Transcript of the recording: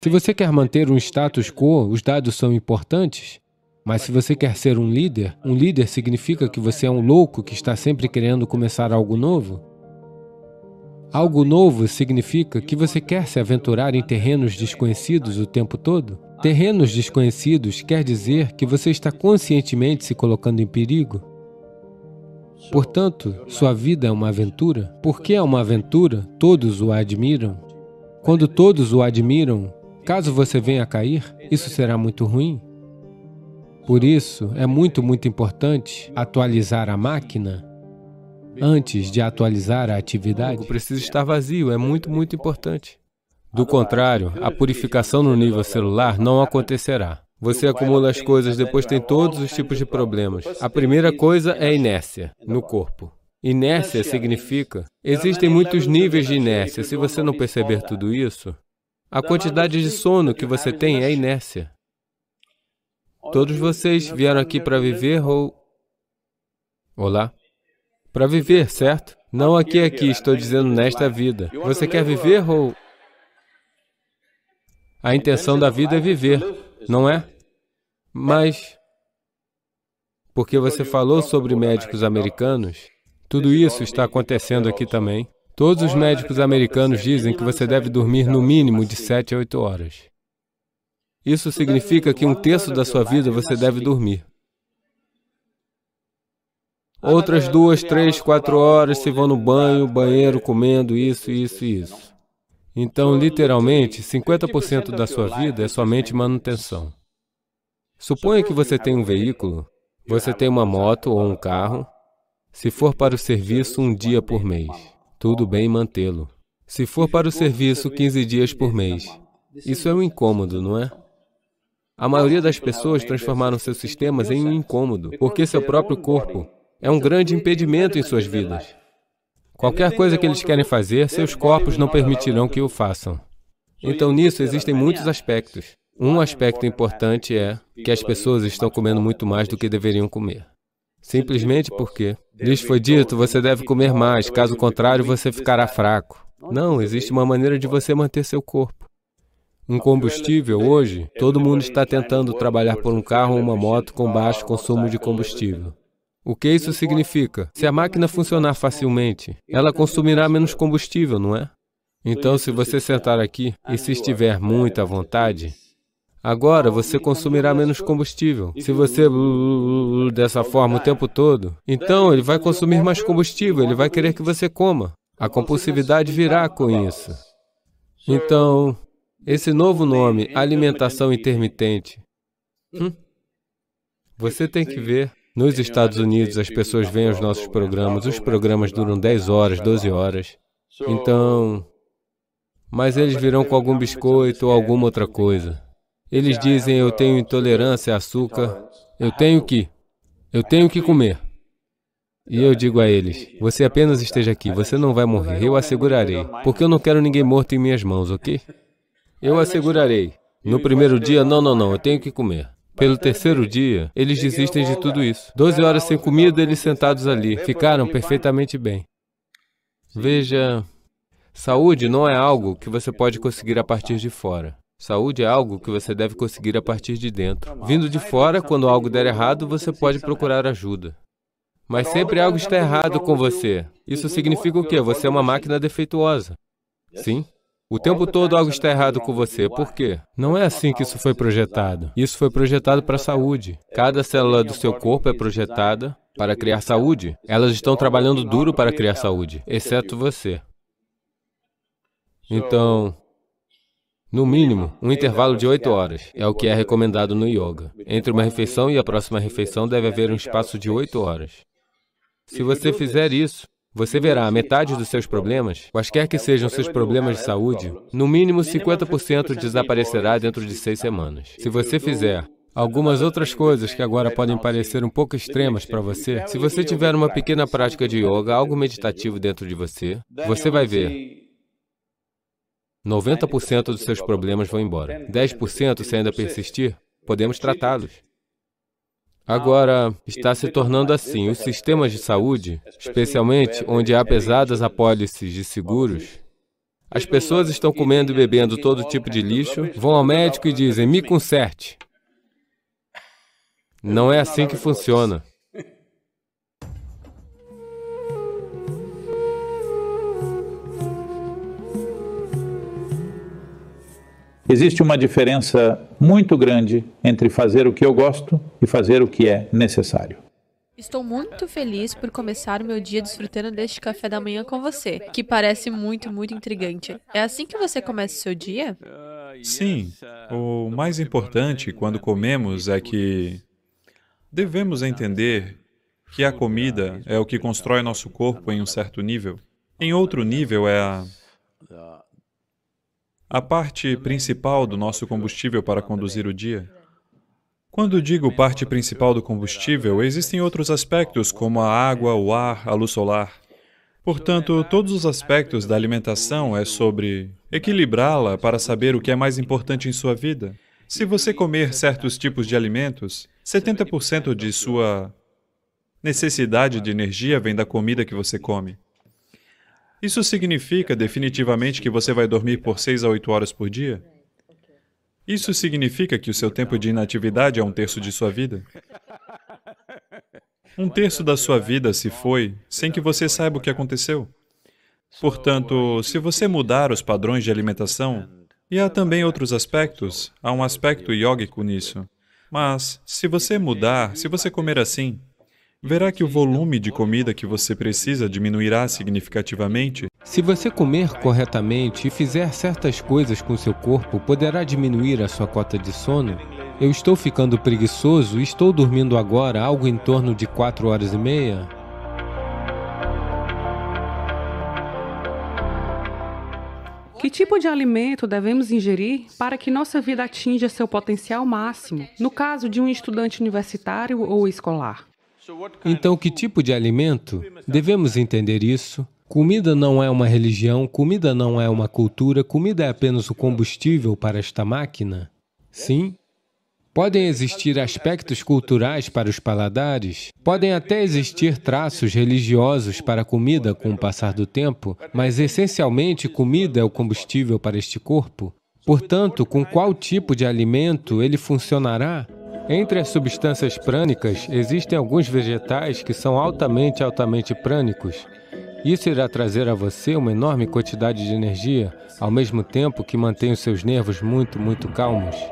Se você quer manter um status quo, os dados são importantes. Mas se você quer ser um líder, um líder significa que você é um louco que está sempre querendo começar algo novo. Algo novo significa que você quer se aventurar em terrenos desconhecidos o tempo todo. Terrenos desconhecidos quer dizer que você está conscientemente se colocando em perigo. Portanto, sua vida é uma aventura. Porque é uma aventura, todos o admiram. Quando todos o admiram, Caso você venha a cair, isso será muito ruim. Por isso, é muito, muito importante atualizar a máquina antes de atualizar a atividade. O precisa estar vazio, é muito, muito importante. Do contrário, a purificação no nível celular não acontecerá. Você acumula as coisas, depois tem todos os tipos de problemas. A primeira coisa é inércia no corpo. Inércia significa... Existem muitos níveis de inércia. Se você não perceber tudo isso, a quantidade de sono tá que você tem é inércia. Todos vocês vieram aqui para viver ou... Olá? Para viver, certo? Não aqui, aqui, é? estou dizendo nesta vida. Você quer viver ou... A intenção da vida é viver, é não é? Mas... Porque você é falou sobre médicos americanos, tudo isso está acontecendo aqui também. Todos os médicos americanos dizem que você deve dormir no mínimo de 7 a 8 horas. Isso significa que um terço da sua vida você deve dormir. Outras duas, três, quatro horas se vão no banho, banheiro, comendo isso, isso e isso. Então, literalmente, 50% da sua vida é somente manutenção. Suponha que você tem um veículo, você tem uma moto ou um carro, se for para o serviço um dia por mês tudo bem mantê-lo. Se for para o serviço 15 dias por tá mês, isso é um incômodo, não é? A maioria das pessoas transformaram seus sistemas em um incômodo, porque seu próprio corpo é um grande impedimento em suas vidas. Qualquer coisa que eles querem fazer, seus corpos não permitirão que o façam. Então, nisso existem muitos aspectos. Um aspecto importante né? é que as pessoas estão comendo muito mais do que deveriam comer simplesmente porque lhes foi dito: você deve comer mais, caso contrário, você ficará fraco. Não, existe uma maneira de você manter seu corpo. Um combustível, hoje, todo mundo está tentando trabalhar por um carro ou uma moto com baixo consumo de combustível. O que isso significa? Se a máquina funcionar facilmente, ela consumirá menos combustível, não é? Então, se você sentar aqui e se estiver muito à vontade, Agora você consumirá menos combustível. Se você dessa forma o tempo todo, então ele vai consumir mais combustível, ele vai querer que você coma. A compulsividade virá com isso. Então, esse novo nome, alimentação intermitente, hum, você tem que ver. Nos Estados Unidos, as pessoas veem os nossos programas, os programas duram 10 horas, 12 horas. Então, mas eles virão com algum biscoito ou alguma outra coisa. Eles dizem: Eu tenho intolerância a açúcar, ah, eu tenho que, eu tenho que comer. E eu digo a eles: então Você tá apenas esteja aqui, você não vai morrer, eu assegurarei, porque eu não quero ninguém morto em minhas mãos, ok? Eu assegurarei. No primeiro dia, não, não, não, eu tenho que comer. Pelo terceiro dia, eles desistem de tudo isso. Doze horas sem comida, eles sentados ali, ficaram perfeitamente bem. Veja, saúde não é algo que você pode conseguir a partir de fora. Saúde é algo que você deve conseguir a partir de dentro. Vindo de fora, quando algo der errado, você pode procurar ajuda. Mas sempre algo está errado com você. Isso significa o quê? Você é uma máquina defeituosa. Sim? O tempo todo algo está errado com você. Por quê? Não é assim que isso foi projetado. Isso foi projetado para a saúde. Cada célula do seu corpo é projetada para criar saúde. Elas estão trabalhando duro para criar saúde, exceto você. Então, no mínimo, um intervalo de 8 horas é o que é recomendado no yoga. Entre uma refeição e a próxima refeição deve haver um espaço de 8 horas. Se você fizer isso, você verá a metade dos seus problemas, quaisquer que sejam seus problemas de saúde, no mínimo 50% desaparecerá dentro de seis semanas. Se você fizer algumas outras coisas que agora podem parecer um pouco extremas para você, se você tiver uma pequena prática de yoga, algo meditativo dentro de você, você vai ver 90% dos seus problemas vão embora. 10% se ainda persistir, podemos tratá-los. Agora, está se tornando assim. Os sistemas de saúde, especialmente onde há pesadas apólices de seguros, as pessoas estão comendo e bebendo todo tipo de lixo, vão ao médico e dizem, me conserte. Não é assim que funciona. Existe uma diferença muito grande entre fazer o que eu gosto e fazer o que é necessário. Estou muito feliz por começar o meu dia desfrutando deste café da manhã com você, que parece muito, muito intrigante. É assim que você começa o seu dia? Sim. O mais importante quando comemos é que devemos entender que a comida é o que constrói nosso corpo em um certo nível. Em outro nível é a a parte principal do nosso combustível para conduzir o dia. Quando digo parte principal do combustível, existem outros aspectos como a água, o ar, a luz solar. Portanto, todos os aspectos da alimentação é sobre equilibrá-la para saber o que é mais importante em sua vida. Se você comer certos tipos de alimentos, 70% de sua necessidade de energia vem da comida que você come. Isso significa definitivamente que você vai dormir por 6 a 8 horas por dia? Isso significa que o seu tempo de inatividade é um terço de sua vida? Um terço da sua vida se foi sem que você saiba o que aconteceu. Portanto, se você mudar os padrões de alimentação, e há também outros aspectos, há um aspecto iógico nisso. Mas, se você mudar, se você comer assim, verá que o volume de comida que você precisa diminuirá significativamente. Se você comer corretamente e fizer certas coisas com seu corpo, poderá diminuir a sua cota de sono. Eu estou ficando preguiçoso e estou dormindo agora algo em torno de 4 horas e meia. Que tipo de alimento devemos ingerir para que nossa vida atinja seu potencial máximo, no caso de um estudante universitário ou escolar? Então, que tipo de alimento? Devemos entender isso. Comida não é uma religião, comida não é uma cultura, comida é apenas o combustível para esta máquina. Sim? Podem existir aspectos culturais para os paladares, podem até existir traços religiosos para a comida com o passar do tempo, mas essencialmente comida é o combustível para este corpo. Portanto, com qual tipo de alimento ele funcionará entre as substâncias prânicas, existem alguns vegetais que são altamente, altamente prânicos. Isso irá trazer a você uma enorme quantidade de energia, ao mesmo tempo que mantém os seus nervos muito, muito calmos.